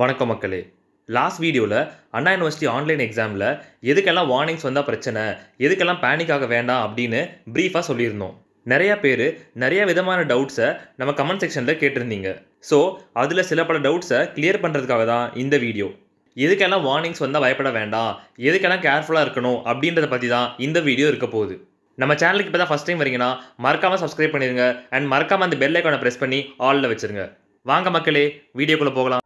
வணக்கம் மக்களே லாஸ்ட் வீடியோவில் அண்ணா யூனிவர்சிட்டி ஆன்லைன் எக்ஸாமில் எதுக்கெல்லாம் வார்னிங்ஸ் வந்தால் பிரச்சனை எதுக்கெல்லாம் பேனிக் ஆக வேண்டாம் அப்படின்னு ப்ரீஃபாக சொல்லியிருந்தோம் நிறையா பேர் நிறைய விதமான டவுட்ஸை நம்ம கமெண்ட் செக்ஷனில் கேட்டிருந்தீங்க ஸோ அதில் சில பல டவுட்ஸை கிளியர் பண்ணுறதுக்காக தான் இந்த வீடியோ எதுக்கெல்லாம் வார்னிங்ஸ் வந்தால் பயப்பட வேண்டாம் எதுக்கெல்லாம் கேர்ஃபுல்லாக இருக்கணும் அப்படின்றத பற்றி தான் இந்த வீடியோ இருக்க போகுது நம்ம சேனலுக்கு இப்போ தான் ஃபஸ்ட் டைம் வரீங்கன்னா மறக்காமல் சப்ஸ்கிரைப் பண்ணிடுங்க அண்ட் மறக்காமல் அந்த பெல் ஐக்கானை ப்ரெஸ் பண்ணி ஆலில் வச்சுருங்க வாங்க மக்களே வீடியோக்குள்ளே போகலாம்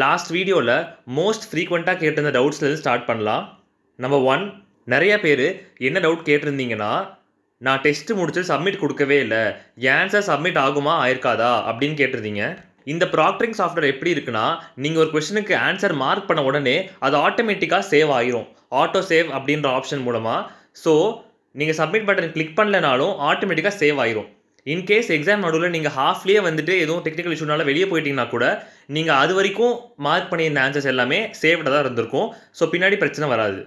லாஸ்ட் வீடியோவில் மோஸ்ட் ஃப்ரீக்வெண்ட்டாக கேட்டிருந்த டவுட்ஸ்லேருந்து ஸ்டார்ட் பண்ணலாம் நம்பர் ஒன் நிறைய பேர் என்ன டவுட் கேட்டிருந்தீங்கன்னா நான் டெஸ்ட்டு முடிச்சு சப்மிட் கொடுக்கவே இல்லை ஆன்சர் சப்மிட் ஆகுமா ஆயிருக்காதா அப்படின்னு கேட்டிருந்தீங்க இந்த ப்ராக்டரிங் சாஃப்ட்வேர் எப்படி இருக்குன்னா நீங்கள் ஒரு கொஷனுக்கு ஆன்சர் மார்க் பண்ண உடனே அது ஆட்டோமேட்டிக்காக சேவ் ஆயிரும் ஆட்டோ சேவ் அப்படின்ற ஆப்ஷன் மூலமாக ஸோ நீங்கள் சப்மிட் பட்டன் கிளிக் பண்ணலனாலும் ஆட்டோமேட்டிக்காக சேவ் ஆயிரும் இன்கேஸ் எக்ஸாம் நடுவில் நீங்கள் ஹாஃப்லேயே வந்துட்டு எதுவும் டெக்னிக்கல் இஷ்யூனால வெளியே போயிட்டீங்கன்னா கூட நீங்கள் அது வரைக்கும் மார்க் பண்ணியிருந்த ஆன்சர்ஸ் எல்லாமே சேவ்டாக தான் இருந்திருக்கும் ஸோ பின்னாடி பிரச்சனை வராது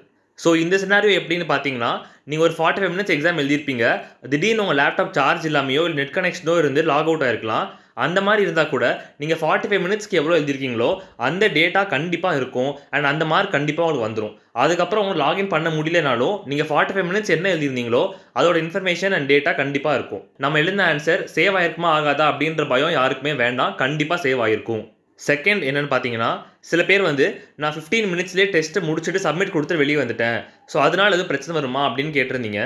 ஸோ இந்த சினாரியோ எப்படின்னு பார்த்தீங்கன்னா நீங்கள் ஒரு ஃபார்ட்டி ஃபைவ் மினிட்ஸ் எக்ஸாம் எழுதியிருப்பீங்க திடீர்னு உங்கள் லேப்டாப் சார்ஜ் இல்லாமையோ இல்லை நெட் கனெக்ஷனோ இருந்து லாக் அவுட் ஆகிருக்கலாம் அந்த மாதிரி இருந்தால் கூட நீங்கள் ஃபார்ட்டி ஃபைவ் மினிட்ஸ்க்கு எவ்வளோ எழுதியிருக்கீங்களோ அந்த டேட்டா கண்டிப்பாக இருக்கும் அண்ட் அந்த மார்க் கண்டிப்பாக உங்களுக்கு வந்துடும் அதுக்கப்புறம் உங்களுக்கு லாகின் பண்ண முடியலனாலும் நீங்கள் ஃபார்ட்டி ஃபைவ் மினிட்ஸ் என்ன எழுதியிருந்தீங்களோ அதோட இன்ஃபர்மேஷன் அண்ட் டேட்டா கண்டிப்பாக இருக்கும் நம்ம எழுந்த ஆன்சர் சேவ் ஆயிருக்குமா ஆகாதா அப்படின்ற பயம் யாருக்குமே வேண்டாம் கண்டிப்பாக சேவ் ஆயிருக்கும் செகண்ட் என்னென்னு பார்த்தீங்கன்னா சில பேர் வந்து நான் ஃபிஃப்டீன் மினிட்ஸ்லேயே டெஸ்ட்டு முடிச்சுட்டு சப்மிட் கொடுத்துட்டு வெளியே வந்துட்டேன் ஸோ அதனால் எதுவும் பிரச்சனை வருமா அப்படின்னு கேட்டிருந்தீங்க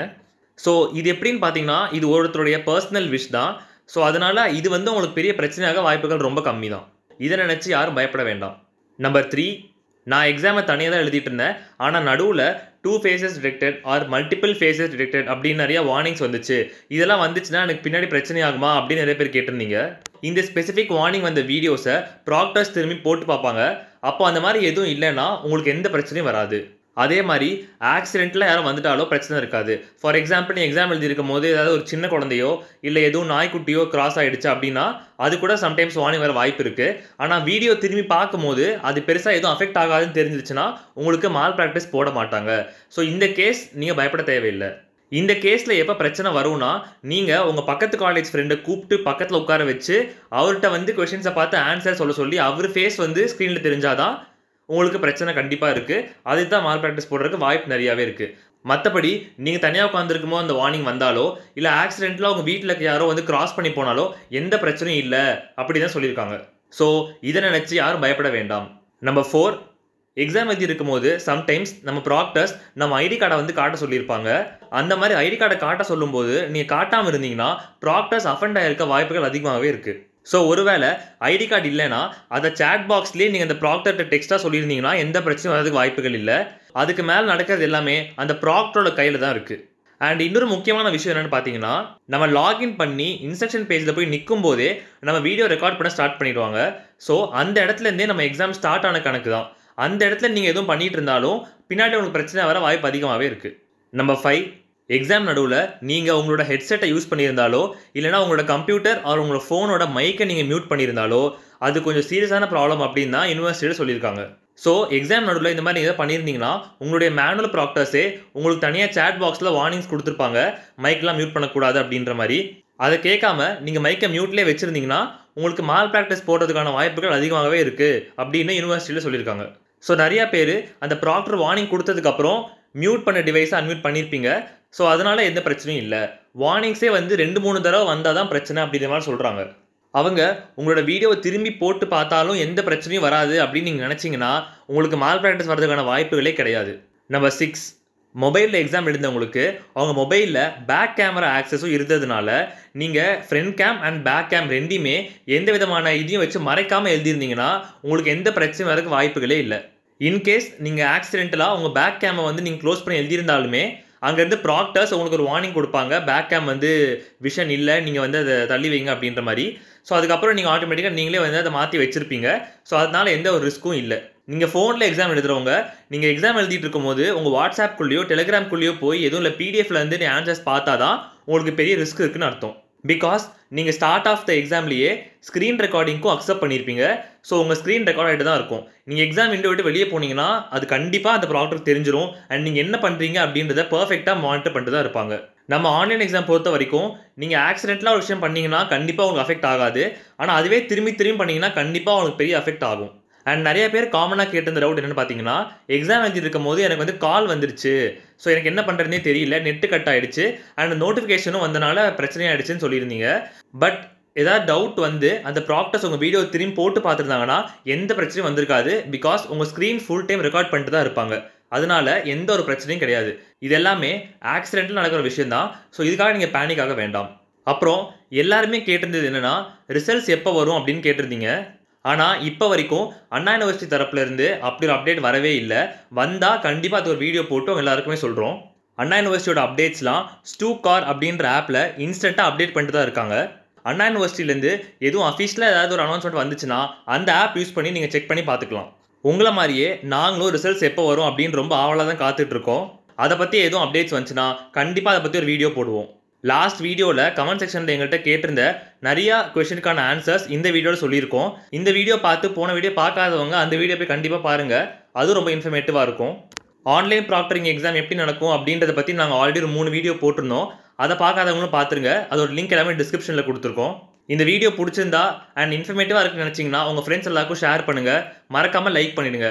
ஸோ இது எப்படின்னு பார்த்தீங்கன்னா இது ஒருத்தருடைய பர்சனல் விஷ் தான் ஸோ அதனால் இது வந்து உங்களுக்கு பெரிய பிரச்சனையாக வாய்ப்புகள் ரொம்ப கம்மி தான் இதை நினச்சி யாரும் பயப்பட வேண்டாம் நம்பர் த்ரீ நான் எக்ஸாமை தனியாக தான் எழுதிட்டு இருந்தேன் ஆனால் நடுவில் two faces detected or multiple faces detected அப்படின்னு நிறையா வார்னிங்ஸ் வந்துச்சு இதெல்லாம் வந்துச்சுன்னா எனக்கு பின்னாடி பிரச்சனை ஆகுமா அப்படின்னு நிறைய பேர் கேட்டிருந்தீங்க இந்த ஸ்பெசிஃபிக் வார்னிங் வந்த வீடியோஸை ப்ராக்டர்ஸ் திரும்பி போட்டு பார்ப்பாங்க அப்போ அந்த மாதிரி எதுவும் இல்லைன்னா உங்களுக்கு எந்த பிரச்சனையும் வராது அதே மாதிரி ஆக்சிடென்ட்டில் யாரும் வந்துட்டாலோ பிரச்சனை இருக்காது ஃபார் எக்ஸாம்பிள் நீ எக்ஸாம் எழுதியிருக்கும் போது ஏதாவது ஒரு சின்ன குழந்தையோ இல்லை எதுவும் நாய்க்குட்டியோ கிராஸ் ஆகிடுச்சு அப்படின்னா அது கூட சம்டைம்ஸ் வார்னிங் வர வாய்ப்பு இருக்குது ஆனால் வீடியோ திரும்பி பார்க்கும்போது அது பெருசாக எதுவும் அஃபெக்ட் ஆகாதுன்னு தெரிஞ்சிச்சுன்னா உங்களுக்கு மால் ப்ராக்டிஸ் போட மாட்டாங்க ஸோ இந்த கேஸ் நீங்கள் பயப்பட தேவையில்லை இந்த கேஸில் எப்போ பிரச்சனை வரும்னா நீங்கள் உங்கள் பக்கத்து காலேஜ் ஃப்ரெண்டை கூப்பிட்டு பக்கத்தில் உட்கார வச்சு அவர்கிட்ட வந்து கொஷின்ஸை பார்த்து ஆன்சர் சொல்ல சொல்லி அவர் ஃபேஸ் வந்து ஸ்க்ரீனில் தெரிஞ்சாதான் உங்களுக்கு பிரச்சனை கண்டிப்பாக இருக்குது அதை தான் மால் ப்ராக்டிஸ் போடுறதுக்கு வாய்ப்பு நிறையாவே இருக்குது மற்றபடி நீங்கள் தனியாக உட்காந்துருக்குமோ அந்த வார்னிங் வந்தாலோ இல்லை ஆக்சிடென்ட்டில் அவங்க வீட்டில் யாரோ வந்து கிராஸ் பண்ணி போனாலோ எந்த பிரச்சனையும் இல்லை அப்படி தான் சொல்லியிருக்காங்க ஸோ இதை நினச்சி யாரும் பயப்பட வேண்டாம் நம்பர் ஃபோர் எக்ஸாம் எழுதி இருக்கும்போது சம்டைம்ஸ் நம்ம ப்ராக்டர்ஸ் நம்ம ஐடி கார்டை வந்து காட்ட சொல்லியிருப்பாங்க அந்த மாதிரி ஐடி கார்டை காட்ட சொல்லும்போது நீங்கள் காட்டாமல் இருந்தீங்கன்னா ப்ராக்டர்ஸ் அஃபண்ட் ஆகிருக்க வாய்ப்புகள் அதிகமாகவே இருக்குது ஸோ ஒருவேளை ஐடி கார்டு இல்லைனா அதை சேட் பாக்ஸ்லேயே நீங்கள் அந்த ப்ராக்டர்கிட்ட டெக்ஸ்ட்டாக சொல்லியிருந்தீங்கன்னா எந்த பிரச்சனையும் வரதுக்கு வாய்ப்புகள் இல்லை அதுக்கு மேலே நடக்கிறது எல்லாமே அந்த ப்ராக்டரோட கையில் தான் இருக்குது அண்ட் இன்னொரு முக்கியமான விஷயம் என்னென்னு பார்த்தீங்கன்னா நம்ம லாகின் பண்ணி இன்ஸ்ட்ரக்ஷன் பேஜில் போய் நிற்கும் போதே நம்ம வீடியோ ரெக்கார்ட் பண்ண ஸ்டார்ட் பண்ணிடுவாங்க ஸோ அந்த இடத்துலேருந்தே நம்ம எக்ஸாம் ஸ்டார்ட் ஆன கணக்கு தான் அந்த இடத்துல நீங்கள் எதுவும் பண்ணிகிட்டு இருந்தாலும் பின்னாடி உங்களுக்கு பிரச்சனை வர வாய்ப்பு அதிகமாகவே இருக்குது நம்பர் ஃபைவ் எக்ஸாம் நடுவில் நீங்கள் உங்களோட ஹெட்செட்டை யூஸ் பண்ணியிருந்தாலோ இல்லைனா உங்களோட கம்ப்யூட்டர் அவர் உங்களோட ஃபோனோட மைக்கை நீங்கள் மியூட் பண்ணியிருந்தாலோ அது கொஞ்சம் சீரியஸான ப்ராப்ளம் அப்படின்னு தான் யூனிவர்சிட்டியில் சொல்லியிருக்காங்க ஸோ எக்ஸாம் நடுவில் இந்த மாதிரி நீங்கள் பண்ணியிருந்தீங்கன்னா உங்களுடைய மேனுவல் ப்ராக்டர்ஸே உங்களுக்கு தனியாக சேட் பாக்ஸில் வார்னிங்ஸ் கொடுத்துருப்பாங்க மைக்கெலாம் மியூட் பண்ணக்கூடாது அப்படின்ற மாதிரி அதை கேட்காம நீங்கள் மைக்கை மியூட்லேயே வச்சுருந்தீங்கன்னா உங்களுக்கு மால் ப்ராக்டிஸ் போடுறதுக்கான வாய்ப்புகள் அதிகமாகவே இருக்குது அப்படின்னு யூனிவர்சிட்டியில் சொல்லியிருக்காங்க ஸோ நிறையா பேர் அந்த ப்ராக்டர் வார்னிங் கொடுத்ததுக்கப்புறம் மியூட் பண்ண டிவைஸை அன்மியூட் பண்ணியிருப்பீங்க ஸோ அதனால் எந்த பிரச்சனையும் இல்லை வார்னிங்ஸே வந்து ரெண்டு மூணு தடவை வந்தால் தான் பிரச்சனை அப்படிங்கிற மாதிரி சொல்கிறாங்க அவங்க உங்களோட வீடியோவை திரும்பி போட்டு பார்த்தாலும் எந்த பிரச்சனையும் வராது அப்படின்னு நீங்கள் நினச்சிங்கன்னா உங்களுக்கு மால் ப்ராக்டிஸ் வரதுக்கான வாய்ப்புகளே கிடையாது நம்பர் சிக்ஸ் மொபைலில் எக்ஸாம் எழுந்தவங்களுக்கு அவங்க மொபைலில் பேக் கேமரா ஆக்சஸும் இருந்ததுனால நீங்கள் front cam and back cam ரெண்டையுமே எந்த விதமான இதையும் வச்சு மறைக்காமல் எழுதியிருந்தீங்கன்னா உங்களுக்கு எந்த பிரச்சனையும் வரதுக்கு வாய்ப்புகளே இல்லை இன்கேஸ் நீங்கள் ஆக்சிடென்டலாக உங்கள் பேக் கேமை வந்து நீங்கள் க்ளோஸ் பண்ணி எழுதியிருந்தாலுமே அங்கேருந்து ப்ராக்டர்ஸ் உங்களுக்கு ஒரு வார்னிங் கொடுப்பாங்க பேக் கேம் வந்து விஷன் இல்லை நீங்கள் வந்து அதை தள்ளி வைங்க அப்படின்ற மாதிரி ஸோ அதுக்கப்புறம் நீங்கள் ஆட்டோமேட்டிக்காக நீங்களே வந்து அதை மாற்றி வச்சுருப்பீங்க ஸோ அதனால் எந்த ஒரு ரிஸ்க்கும் இல்லை நீங்கள் ஃபோனில் எக்ஸாம் எழுதுறவங்க நீங்கள் எக்ஸாம் எழுதிட்டு இருக்கும்போது உங்கள் வாட்ஸ்அப்குள்ளேயோ டெலிகிராம்குள்ளேயோ போய் எதுவும் இல்லை பிடிஎஃப்லேருந்து நீ ஆன்சர்ஸ் பார்த்தா தான் உங்களுக்கு பெரிய ரிஸ்க் இருக்குன்னு அர்த்தம் பிகாஸ் நீங்கள் ஸ்டார்ட் ஆஃப் த எக்ஸாம்லேயே ஸ்க்ரீன் ரெக்கார்டிங்க்கும் அக்செப்ட் பண்ணியிருப்பீங்க ஸோ உங்கள் ஸ்க்ரீன் ரெக்கார்ட் ஆகிட்டு தான் இருக்கும் நீங்கள் எக்ஸாம் விண்டோ விட்டு வெளியே போனீங்கன்னா அது கண்டிப்பாக அந்த ப்ராடக்ட் தெரிஞ்சிடும் அண்ட் நீங்கள் என்ன பண்ணுறீங்க அப்படின்றத பர்ஃபெக்டாக மானிட்டர் பண்ணிட்டு தான் இருப்பாங்க நம்ம ஆன்லைன் எக்ஸாம் பொறுத்த வரைக்கும் நீங்கள் ஆக்சிடென்ட்லாம் ஒரு விஷயம் பண்ணிங்கன்னா கண்டிப்பாக உங்களுக்கு அஃபெக்ட் ஆகாது ஆனால் அதுவே திரும்பி திரும்பி பண்ணிங்கன்னா கண்டிப்பாக உங்களுக்கு பெரிய அஃபெக்ட் ஆகும் அண்ட் நிறைய பேர் காமனாக கேட்டு இந்த டவுட் என்னென்னு பார்த்தீங்கன்னா எக்ஸாம் எழுதிட்டு இருக்கும் போது எனக்கு வந்து கால் வந்துருச்சு ஸோ எனக்கு என்ன பண்ணுறதுனே தெரியல நெட்டு கட் ஆகிடுச்சு அண்ட் நோட்டிஃபிகேஷனும் வந்தனால பிரச்சனையாயிடுச்சுன்னு சொல்லியிருந்தீங்க பட் ஏதாவது டவுட் வந்து அந்த ப்ராக்டர்ஸ் உங்கள் வீடியோ திரும்பி போட்டு பார்த்துருந்தாங்கன்னா எந்த பிரச்சனையும் வந்திருக்காது பிகாஸ் உங்கள் ஸ்க்ரீன் ஃபுல் டைம் ரெக்கார்ட் பண்ணிட்டு தான் இருப்பாங்க அதனால எந்த ஒரு பிரச்சனையும் கிடையாது இது எல்லாமே ஆக்சிடென்ட்டில் நடக்கிற விஷயம் தான் ஸோ இதுக்காக நீங்கள் பேனிக்காக வேண்டாம் அப்புறம் எல்லாருமே கேட்டிருந்தது என்னென்னா ரிசல்ட்ஸ் எப்போ வரும் அப்படின்னு கேட்டிருந்தீங்க ஆனால் இப்போ வரைக்கும் அண்ணா யூனிவர்சிட்டி தரப்புலேருந்து அப்படி ஒரு அப்டேட் வரவே இல்லை வந்தால் கண்டிப்பாக அது ஒரு வீடியோ போட்டு அவங்க எல்லாருக்குமே சொல்கிறோம் அண்ணா யூனிவர்சிட்டியோட அப்டேட்ஸ்லாம் ஸ்டூ கார் அப்படின்ற ஆப்பில் இன்ஸ்டண்ட்டாக அப்டேட் பண்ணிட்டு தான் இருக்காங்க அண்ணா யூனிவர்சிட்டிலேருந்து எதுவும் அஃபீஷியலாக ஏதாவது ஒரு அனௌன்ஸ்மெண்ட் வந்துச்சுன்னா அந்த ஆப் யூஸ் பண்ணி நீங்கள் செக் பண்ணி பார்த்துக்கலாம் உங்களை மாதிரியே நாங்களும் ரிசல்ட்ஸ் எப்போ வரும் அப்படின்னு ரொம்ப ஆவலாக தான் காத்துட்ருக்கோம் அதை பற்றி எதுவும் அப்டேட்ஸ் வந்துச்சுன்னா கண்டிப்பாக அதை பற்றி ஒரு வீடியோ போடுவோம் லாஸ்ட் வீடியோவில் கமெண்ட் செக்ஷனில் எங்கள்கிட்ட கேட்டிருந்த நிறையா கொஷனுக்கான ஆன்சர்ஸ் இந்த வீடியோவில் சொல்லியிருக்கோம் இந்த வீடியோ பார்த்து போன வீடியோ பார்க்காதவங்க அந்த வீடியோ போய் கண்டிப்பாக பாருங்கள் அதுவும் ரொம்ப இன்ஃபர்மேட்டிவாக இருக்கும் ஆன்லைன் ப்ராக்டரிங் எக்ஸாம் எப்படி நடக்கும் அப்படின்றத பற்றி நாங்கள் ஆல்ரெடி ஒரு மூணு வீடியோ போட்டிருந்தோம் அதை பார்க்காதவங்களும் பார்த்துருங்க அதோட லிங்க் எல்லாமே டிஸ்கிரிப்ஷனில் கொடுத்துருக்கோம் இந்த வீடியோ பிடிச்சிருந்தா அண்ட் இன்ஃபர்மேட்டிவாக இருக்குன்னு நினச்சிங்கன்னா உங்கள் ஃப்ரெண்ட்ஸ் எல்லாருக்கும் ஷேர் பண்ணுங்கள் மறக்காமல் லைக் பண்ணிடுங்க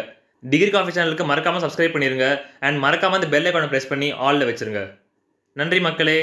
டிகிரி காஃபி சேனலுக்கு மறக்காமல் சப்ஸ்கிரைப் பண்ணிடுங்க அண்ட் மறக்காமல் அந்த பெல் ஐக்கானை ப்ரெஸ் பண்ணி ஆலில் வச்சுருங்க நன்றி மக்களே